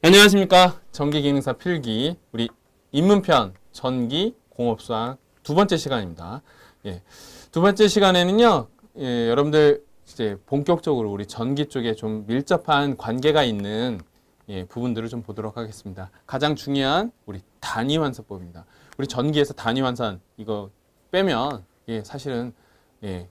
안녕하십니까 전기기능사 필기 우리 입문편 전기 공업수학 두 번째 시간입니다 예, 두 번째 시간에는요 예, 여러분들 이제 본격적으로 우리 전기 쪽에 좀 밀접한 관계가 있는 예, 부분들을 좀 보도록 하겠습니다 가장 중요한 우리 단위 환산법입니다 우리 전기에서 단위 환산 이거 빼면 예, 사실은 예,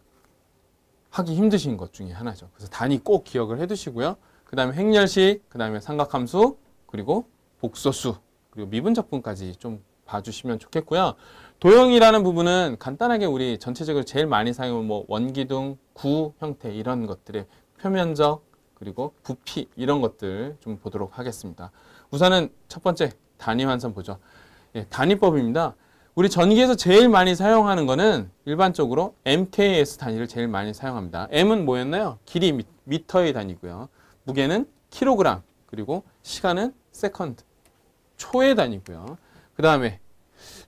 하기 힘드신 것 중에 하나죠 그래서 단위 꼭 기억을 해 두시고요 그 다음에 행렬식, 그 다음에 삼각함수, 그리고 복소수, 그리고 미분적분까지 좀 봐주시면 좋겠고요. 도형이라는 부분은 간단하게 우리 전체적으로 제일 많이 사용하는 뭐 원기둥, 구 형태 이런 것들의 표면적, 그리고 부피 이런 것들 좀 보도록 하겠습니다. 우선은 첫 번째 단위 환산 보죠. 예, 단위법입니다. 우리 전기에서 제일 많이 사용하는 거는 일반적으로 MKS 단위를 제일 많이 사용합니다. M은 뭐였나요? 길이 미, 미터의 단위고요. 무게는 킬로그램 그리고 시간은 세컨드 초의 단위고요. 그 다음에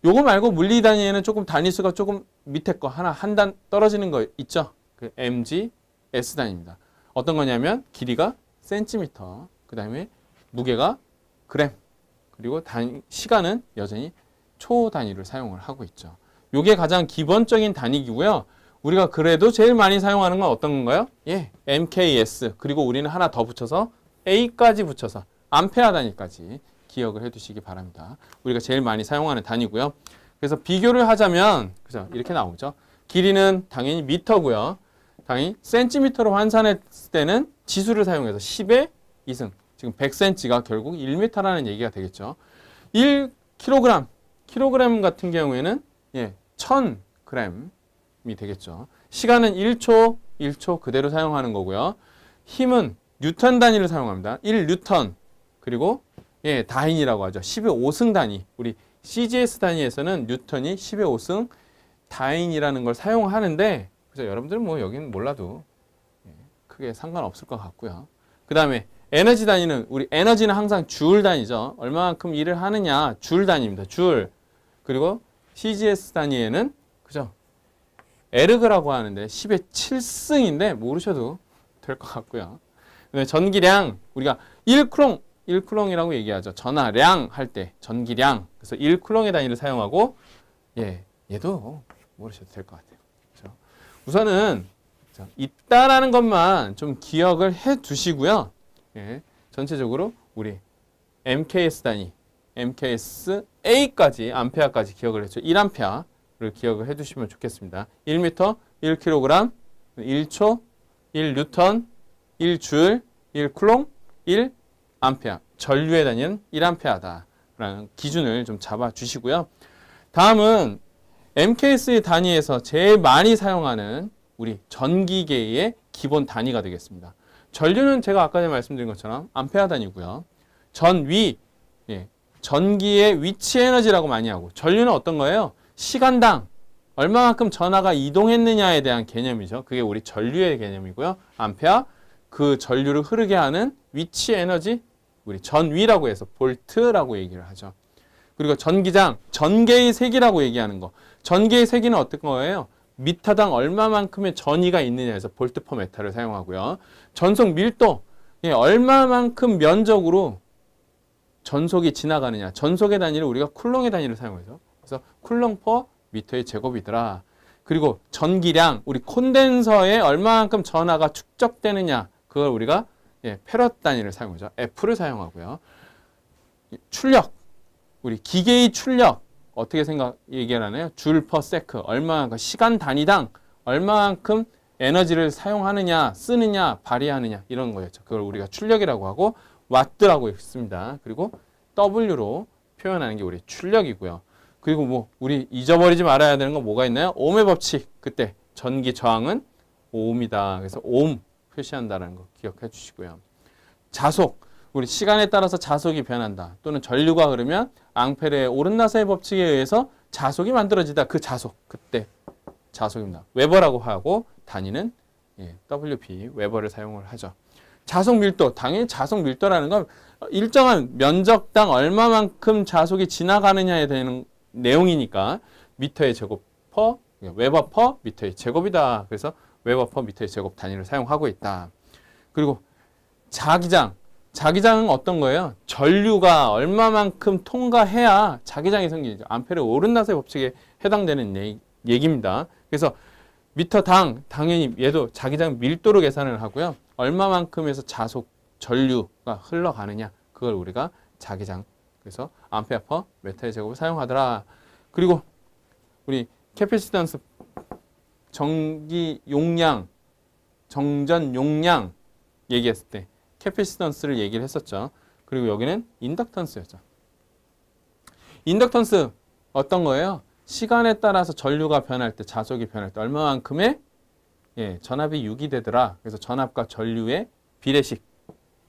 요거 말고 물리 단위에는 조금 단위수가 조금 밑에 거 하나 한 단 떨어지는 거 있죠. 그 mg, s 단위입니다. 어떤 거냐면 길이가 센티미터, 그 다음에 무게가 그램, 그리고 단위 시간은 여전히 초 단위를 사용을 하고 있죠. 요게 가장 기본적인 단위기고요. 우리가 그래도 제일 많이 사용하는 건 어떤 건가요? 예, MKS. 그리고 우리는 하나 더 붙여서 A까지 붙여서 암페어 단위까지 기억을 해두시기 바랍니다. 우리가 제일 많이 사용하는 단위고요. 그래서 비교를 하자면 그죠? 이렇게 나오죠. 길이는 당연히 미터고요. 당연히 센티미터로 환산했을 때는 지수를 사용해서 10의 2승. 지금 100cm가 결국 1m라는 얘기가 되겠죠. 1kg, kg 같은 경우에는 예, 1000g 되겠죠. 시간은 1초, 1초 그대로 사용하는 거고요. 힘은 뉴턴 단위를 사용합니다. 1뉴턴 그리고 예, 다인이라고 하죠. 10의 5승 단위. 우리 CGS 단위에서는 뉴턴이 10의 5승 다인이라는 걸 사용하는데 그래서 여러분들은 뭐 여기는 몰라도 예, 크게 상관없을 것 같고요. 그 다음에 에너지 단위는 우리 에너지는 항상 줄 단위죠. 얼마만큼 일을 하느냐 줄 단위입니다. 줄. 그리고 CGS 단위에는 그죠? 에르그라고 하는데 10의 7승인데 모르셔도 될 것 같고요. 네, 전기량 우리가 1크롱 1크롱이라고 얘기하죠. 전하량 할 때 전기량 그래서 1크롱의 단위를 사용하고 예 얘도 모르셔도 될 것 같아요. 그렇죠? 우선은 있다라는 것만 좀 기억을 해 두시고요. 예, 전체적으로 우리 MKS 단위 MKS A까지 암페어까지 기억을 했죠. 1암페어 를 기억을 해두시면 좋겠습니다. 1m, 1kg, 1초, 1뉴턴, 1줄, 1쿨롱, 1암페아. 전류에 다니는 1암페아다라는 기준을 좀 잡아주시고요. 다음은 MKS 단위에서 제일 많이 사용하는 우리 전기계의 기본 단위가 되겠습니다. 전류는 제가 아까 전에 말씀드린 것처럼 암페아 단위고요. 전위, 예, 전기의 위치 에너지라고 많이 하고 전류는 어떤 거예요? 시간당 얼마만큼 전하가 이동했느냐에 대한 개념이죠. 그게 우리 전류의 개념이고요. 암페어 그 전류를 흐르게 하는 위치 에너지 우리 전위라고 해서 볼트라고 얘기를 하죠. 그리고 전기장, 전개의 세기라고 얘기하는 거. 전개의 세기는 어떤 거예요? 미터당 얼마만큼의 전위가 있느냐에서 볼트 퍼 메타를 사용하고요. 전속 밀도, 예, 얼마만큼 면적으로 전속이 지나가느냐. 전속의 단위를 우리가 쿨롱의 단위를 사용해서 그래서 쿨롱 퍼 미터의 제곱이더라. 그리고 전기량, 우리 콘덴서에 얼마만큼 전하가 축적되느냐 그걸 우리가 예, 페럿 단위를 사용하죠. F를 사용하고요. 출력, 우리 기계의 출력 어떻게 생각 얘기하나요? 줄 퍼 세크 얼마만큼 시간 단위당 얼마만큼 에너지를 사용하느냐, 쓰느냐, 발휘하느냐 이런 거였죠. 그걸 우리가 출력이라고 하고 왓드라고 했습니다. 그리고 W로 표현하는 게 우리 출력이고요. 그리고 뭐 우리 잊어버리지 말아야 되는 건 뭐가 있나요? 옴의 법칙. 그때 전기 저항은 옴이다. 그래서 옴 표시한다는 거 기억해 주시고요. 자속. 우리 시간에 따라서 자속이 변한다. 또는 전류가 흐르면 앙페르의 오른나사의 법칙에 의해서 자속이 만들어지다. 그 자속. 그때 자속입니다. 웨버라고 하고 단위는 예, WP 웨버를 사용을 하죠. 자속 밀도. 당연히 자속 밀도라는 건 일정한 면적당 얼마만큼 자속이 지나가느냐에 되는 내용이니까 미터의 제곱 퍼, 웨버 퍼 미터의 제곱이다. 그래서 웨버 퍼 미터의 제곱 단위를 사용하고 있다. 그리고 자기장. 자기장은 어떤 거예요? 전류가 얼마만큼 통과해야 자기장이 생기죠. 암페르 오른나세 법칙에 해당되는 얘기, 얘기입니다. 그래서 미터당 당연히 얘도 자기장 밀도로 계산을 하고요. 얼마만큼에서 자속 전류가 흘러가느냐 그걸 우리가 자기장 그래서 암페아퍼메탈 제곱을 사용하더라. 그리고 우리 캐피시던스 전기 용량, 정전 용량 얘기했을 때캐피시던스를 얘기를 했었죠. 그리고 여기는 인덕턴스였죠. 인덕턴스 어떤 거예요? 시간에 따라서 전류가 변할 때, 자속이 변할 때 얼마만큼의 예, 전압이 6이 되더라. 그래서 전압과 전류의 비례식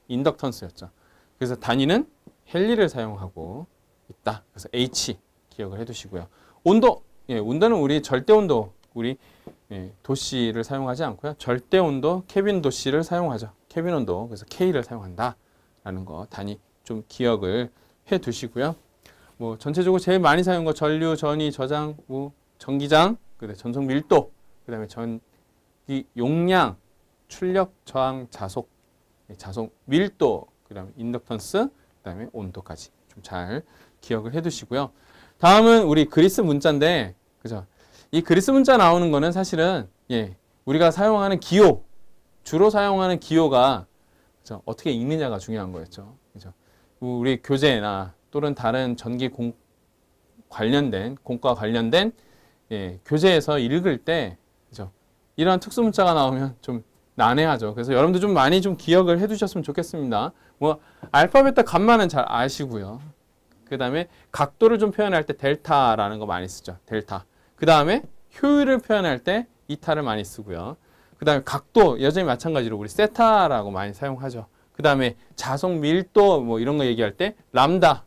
인덕턴스였죠. 그래서 단위는 헨리를 사용하고 있다. 그래서 H 기억을 해두시고요. 온도, 예, 온도는 우리 절대 온도, 우리 예, 도씨를 사용하지 않고요. 절대 온도, 케빈 도씨를 사용하죠. 케빈 온도, 그래서 K를 사용한다라는 거 단위 좀 기억을 해두시고요. 뭐 전체적으로 제일 많이 사용한 거 전류, 전위 저장, 뭐 전기장, 그다음전송 밀도, 그다음에 전기 용량, 출력, 저항, 자속, 예, 자속 밀도, 그다음 인덕턴스, 그다음에 온도까지 좀 잘 기억을 해두시고요. 다음은 우리 그리스 문자인데 그죠? 이 그리스 문자 나오는 거는 사실은 예 우리가 사용하는 기호 주로 사용하는 기호가 그죠? 어떻게 읽느냐가 중요한 거였죠. 그죠? 우리 교재나 또는 다른 전기 공 관련된 공과 관련된 예, 교재에서 읽을 때 그죠? 이런 특수 문자가 나오면 좀 난해하죠. 그래서 여러분들 좀 많이 좀 기억을 해두셨으면 좋겠습니다. 뭐 알파벳 값만은 잘 아시고요. 그 다음에 각도를 좀 표현할 때 델타라는 거 많이 쓰죠. 델타. 그 다음에 효율을 표현할 때 이타를 많이 쓰고요. 그 다음에 각도 여전히 마찬가지로 우리 세타라고 많이 사용하죠. 그 다음에 자속 밀도 뭐 이런 거 얘기할 때 람다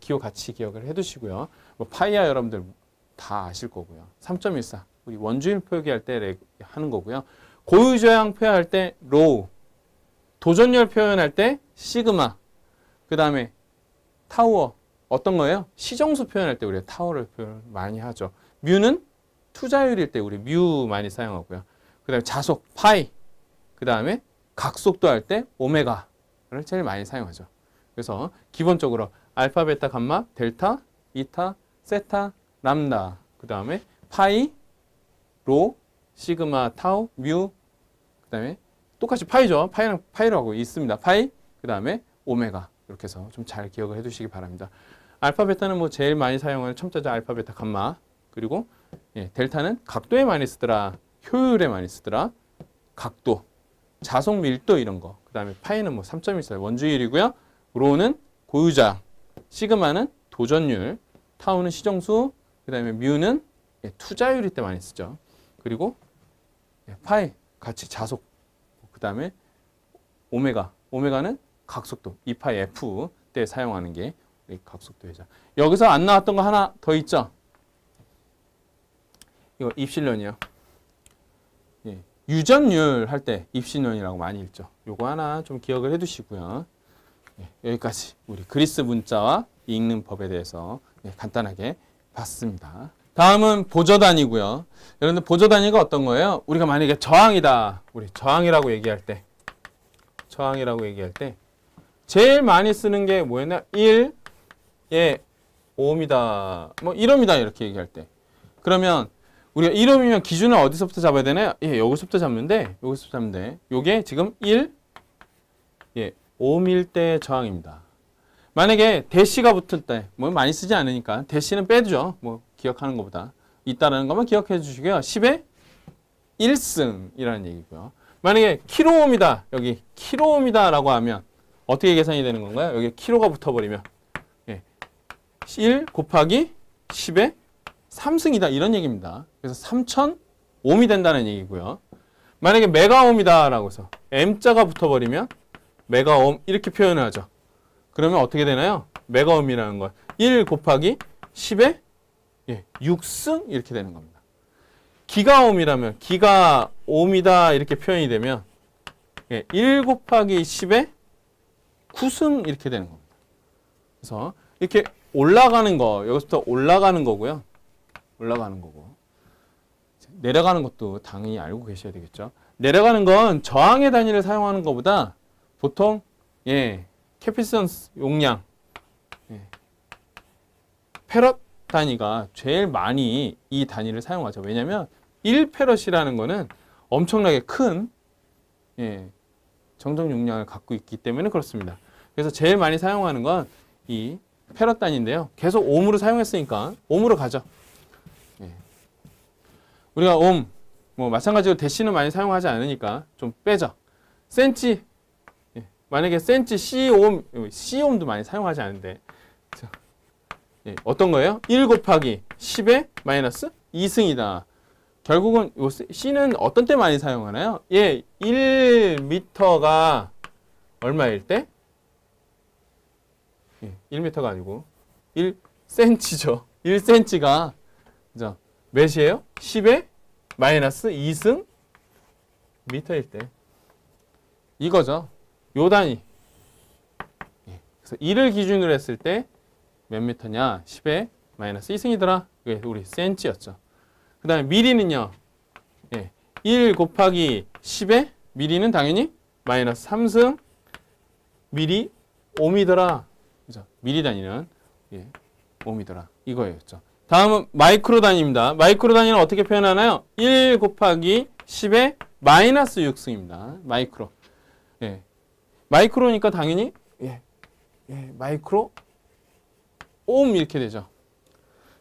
기호 같이 기억을 해두시고요. 뭐 파이아 여러분들 다 아실 거고요. 3.14 우리 원주율 표기할 때 하는 거고요. 고유저항 표현할 때 로우 도전열 표현할 때 시그마, 그 다음에 타워, 어떤 거예요? 시정수 표현할 때우리 타워를 표현 많이 하죠. 뮤는 투자율일 때 우리 뮤 많이 사용하고요. 그 다음에 자속, 파이, 그 다음에 각속도 할 때 오메가를 제일 많이 사용하죠. 그래서 기본적으로 알파, 베타, 감마, 델타, 이타, 세타, 람다, 그 다음에 파이, 로, 시그마, 타우, 뮤, 그 다음에 똑같이 파이죠. 파이랑 파이라고 있습니다. 파이, 그 다음에 오메가 이렇게 해서 좀 잘 기억을 해두시기 바랍니다. 알파, 베타는 뭐 제일 많이 사용하는 첨자자 알파, 베타, 감마 그리고 예, 델타는 각도에 많이 쓰더라, 효율에 많이 쓰더라, 각도, 자속 밀도 이런 거. 그 다음에 파이는 뭐3.14 원주율이고요. 로는 고유자, 시그마는 도전율, 타우는 시정수, 그 다음에 뮤는 예, 투자율일 때 많이 쓰죠. 그리고 예, 파이 같이 자속 그 다음에 오메가, 오메가는 각속도, 2파이 F 때 사용하는 게 각속도 회전. 여기서 안 나왔던 거 하나 더 있죠? 이거 입실년이요. 예. 유전율 할 때 입실년이라고 많이 읽죠. 요거 하나 좀 기억을 해 두시고요. 예. 여기까지 우리 그리스 문자와 읽는 법에 대해서 예. 간단하게 봤습니다. 다음은 보조단위고요. 여러분들 보조단위가 어떤 거예요? 우리가 만약에 저항이다. 우리 저항이라고 얘기할 때. 저항이라고 얘기할 때. 제일 많이 쓰는 게 뭐였나? 1, 예, 5입니다. 뭐 1옴이다 이렇게 얘기할 때. 그러면 우리가 1옴이면 기준을 어디서부터 잡아야 되나요? 예, 여기서부터 잡는데, 여기서부터 잡는데 요게 지금 1, 예, 5일 때 저항입니다. 만약에 대시가 붙을 때, 뭐 많이 쓰지 않으니까 대시는 빼죠. 뭐 기억하는 것보다 있다라는 것만 기억해 주시고요. 10의 1승이라는 얘기고요. 만약에 키로옴이다. 여기 키로옴이다라고 하면 어떻게 계산이 되는 건가요? 여기 키로가 붙어버리면 예, 1 곱하기 10의 3승이다. 이런 얘기입니다. 그래서 3천옴이 된다는 얘기고요. 만약에 메가옴이다라고 해서 M자가 붙어버리면 메가옴 이렇게 표현을 하죠. 그러면 어떻게 되나요? 메가옴이라는 건1 곱하기 10의 예, 6승 이렇게 되는 겁니다. 기가옴이라면 기가옴이다 이렇게 표현이 되면 예, 1 곱하기 10에 9승 이렇게 되는 겁니다. 그래서 이렇게 올라가는 거 여기서부터 올라가는 거고요. 올라가는 거고 내려가는 것도 당연히 알고 계셔야 되겠죠. 내려가는 건 저항의 단위를 사용하는 것보다 보통 예 캐피선스 용량 예, 패럿 단위가 제일 많이 이 단위를 사용하죠. 왜냐하면 1페럿이라는 거는 엄청나게 큰 예, 정적 용량을 갖고 있기 때문에 그렇습니다. 그래서 제일 많이 사용하는 건 이 페럿 단위인데요. 계속 옴으로 사용했으니까 옴으로 가죠. 예. 우리가 옴, 뭐 마찬가지로 대시는 많이 사용하지 않으니까 좀 빼죠. 센치, 예. 만약에 센치, 시옴, 시옴도 많이 사용하지 않는데 예, 어떤 거예요? 1 곱하기 10의 마이너스 2승이다. 결국은 요 C는 어떤 때 많이 사용하나요? 예, 1m가 얼마일 때? 예, 1m가 아니고 1cm죠. 1cm가 그죠? 몇이에요? 10의 마이너스 2승 미터일 때 이거죠. 요 단위. 예, 그래서 2를 기준으로 했을 때몇 미터냐? 10의 마이너스 2승이더라. 이게 우리 센치였죠. 그 다음에 미리는요. 예, 1 곱하기 10의 미리는 당연히 마이너스 3승 미리 5미더라. 그죠? 미리 단위는 예, 5미더라. 이거였죠. 다음은 마이크로 단위입니다. 마이크로 단위는 어떻게 표현하나요? 1 곱하기 10의 마이너스 6승입니다. 마이크로. 예. 마이크로니까 당연히 예. 예, 마이크로 옴 이렇게 되죠.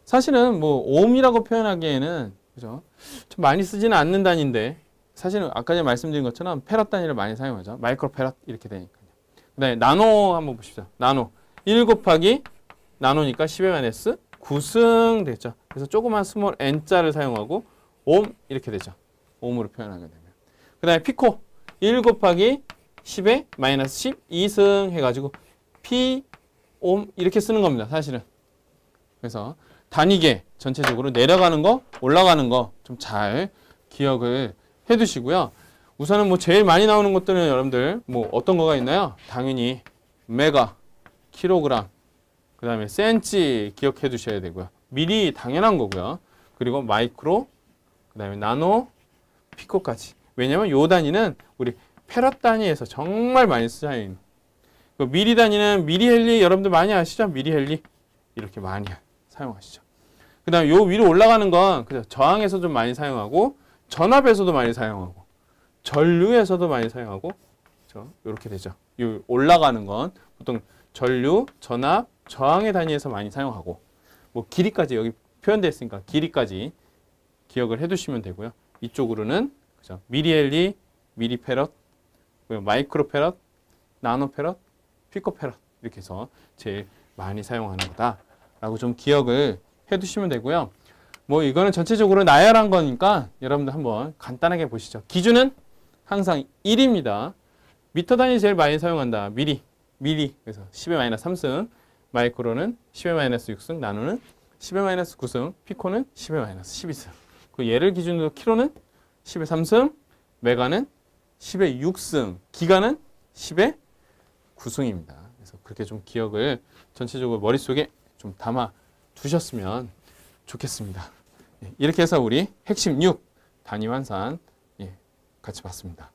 사실은 뭐 옴이라고 표현하기에는 그죠? 좀 많이 쓰지는 않는 단인데 사실은 아까 전에 말씀드린 것처럼 페럿 단위를 많이 사용하죠. 마이크로 페럿 이렇게 되니까요. 그다음에 나노 한번 보십시오. 나노 1 곱하기 나노니까 10의 마이너스 9승 되죠. 그래서 조그만 스몰 n자를 사용하고 옴 이렇게 되죠. 옴으로 표현하게 되면. 그 다음에 피코 1 곱하기 10의 마이너스 12승 해가지고 피옴 이렇게 쓰는 겁니다. 사실은. 그래서 단위계 전체적으로 내려가는 거 올라가는 거 좀 잘 기억을 해두시고요. 우선은 뭐 제일 많이 나오는 것들은 여러분들 뭐 어떤 거가 있나요? 당연히 메가, 킬로그램, 그 다음에 센치 기억해 두셔야 되고요. 미리 당연한 거고요. 그리고 마이크로, 그 다음에 나노, 피코까지. 왜냐면 요 단위는 우리 페럿 단위에서 정말 많이 쓰인 그 미리 다니는 미리헬리 여러분들 많이 아시죠? 미리헬리 이렇게 많이 사용하시죠. 그 다음 요 위로 올라가는 건 그냥 저항에서 좀 많이 사용하고 전압에서도 많이 사용하고 전류에서도 많이 사용하고 그렇죠? 이렇게 되죠. 요 올라가는 건 보통 전류, 전압, 저항의 단위에서 많이 사용하고 뭐 길이까지 여기 표현되어 있으니까 길이까지 기억을 해두시면 되고요. 이쪽으로는 그죠? 미리헬리 미리페럿, 마이크로페럿, 나노페럿 피코해럿 이렇게 해서 제일 많이 사용하는 거다라고 좀 기억을 해두시면 되고요. 뭐 이거는 전체적으로 나열한 거니까 여러분들 한번 간단하게 보시죠. 기준은 항상 1입니다. 미터 단위 제일 많이 사용한다. 미리, 미리. 그래서 10의 마이너스 3승, 마이크로는 10의 마이너스 6승, 나노는 10의 마이너스 9승, 피코는 10의 마이너스 12승. 그 예를 기준으로 키로는 10의 3승, 메가는 10의 6승, 기가는 10의 구승입니다. 그래서 그렇게 좀 기억을 전체적으로 머릿속에 좀 담아 두셨으면 좋겠습니다. 예, 이렇게 해서 우리 핵심 6 단위 환산 예, 같이 봤습니다.